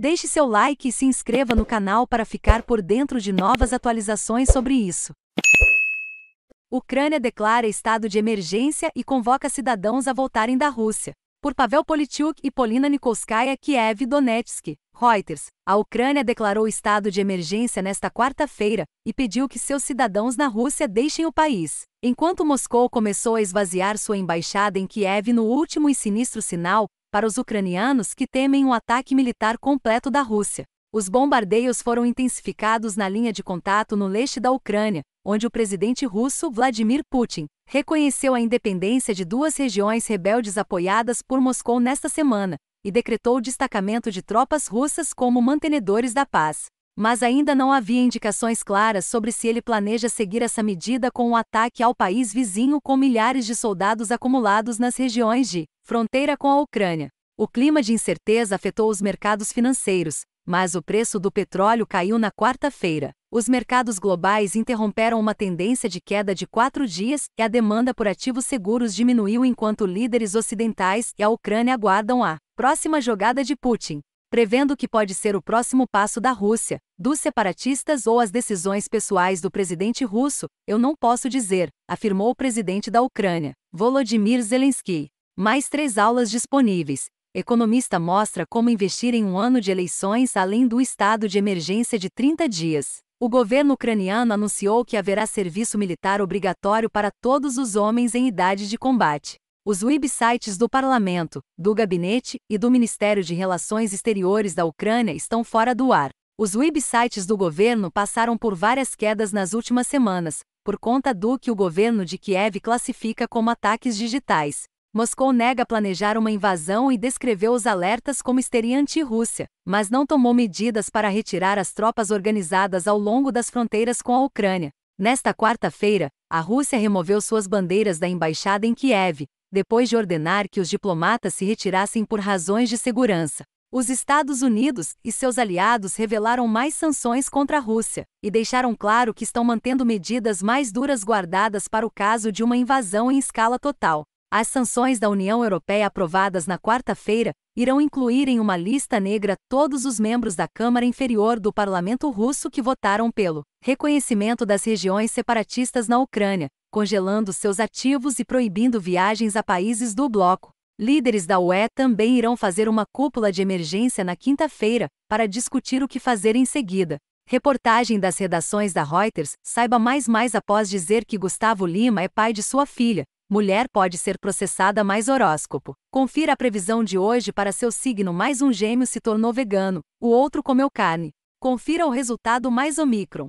Deixe seu like e se inscreva no canal para ficar por dentro de novas atualizações sobre isso. Ucrânia declara estado de emergência e convoca cidadãos a voltarem da Rússia. Por Pavel Polichuk e Polina Nikolskaya, Kiev e Donetsk. Reuters. A Ucrânia declarou estado de emergência nesta quarta-feira e pediu que seus cidadãos na Rússia deixem o país. Enquanto Moscou começou a esvaziar sua embaixada em Kiev no último e sinistro sinal, para os ucranianos que temem um ataque militar completo da Rússia. Os bombardeios foram intensificados na linha de contato no leste da Ucrânia, onde o presidente russo Vladimir Putin reconheceu a independência de duas regiões rebeldes apoiadas por Moscou nesta semana e decretou o destacamento de tropas russas como mantenedores da paz mas ainda não havia indicações claras sobre se ele planeja seguir essa medida com um ataque ao país vizinho com milhares de soldados acumulados nas regiões de fronteira com a Ucrânia. O clima de incerteza afetou os mercados financeiros, mas o preço do petróleo caiu na quarta-feira. Os mercados globais interromperam uma tendência de queda de quatro dias e a demanda por ativos seguros diminuiu enquanto líderes ocidentais e a Ucrânia aguardam a próxima jogada de Putin prevendo que pode ser o próximo passo da Rússia, dos separatistas ou as decisões pessoais do presidente russo, eu não posso dizer, afirmou o presidente da Ucrânia, Volodymyr Zelensky. Mais três aulas disponíveis. Economista mostra como investir em um ano de eleições além do estado de emergência de 30 dias. O governo ucraniano anunciou que haverá serviço militar obrigatório para todos os homens em idade de combate. Os websites do Parlamento, do Gabinete e do Ministério de Relações Exteriores da Ucrânia estão fora do ar. Os websites do governo passaram por várias quedas nas últimas semanas, por conta do que o governo de Kiev classifica como ataques digitais. Moscou nega planejar uma invasão e descreveu os alertas como histeria anti-Rússia, mas não tomou medidas para retirar as tropas organizadas ao longo das fronteiras com a Ucrânia. Nesta quarta-feira, a Rússia removeu suas bandeiras da embaixada em Kiev, depois de ordenar que os diplomatas se retirassem por razões de segurança. Os Estados Unidos e seus aliados revelaram mais sanções contra a Rússia e deixaram claro que estão mantendo medidas mais duras guardadas para o caso de uma invasão em escala total. As sanções da União Europeia aprovadas na quarta-feira irão incluir em uma lista negra todos os membros da Câmara Inferior do Parlamento Russo que votaram pelo reconhecimento das regiões separatistas na Ucrânia congelando seus ativos e proibindo viagens a países do bloco. Líderes da UE também irão fazer uma cúpula de emergência na quinta-feira para discutir o que fazer em seguida. Reportagem das redações da Reuters, saiba mais mais após dizer que Gustavo Lima é pai de sua filha. Mulher pode ser processada mais horóscopo. Confira a previsão de hoje para seu signo mais um gêmeo se tornou vegano, o outro comeu carne. Confira o resultado mais Omicron.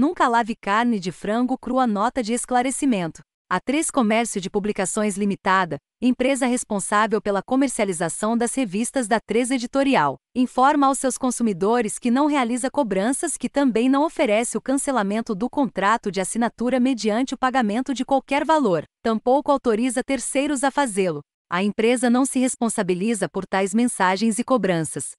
Nunca lave carne de frango crua. Nota de esclarecimento. A 3 Comércio de Publicações Limitada, empresa responsável pela comercialização das revistas da 3 Editorial, informa aos seus consumidores que não realiza cobranças que também não oferece o cancelamento do contrato de assinatura mediante o pagamento de qualquer valor, tampouco autoriza terceiros a fazê-lo. A empresa não se responsabiliza por tais mensagens e cobranças.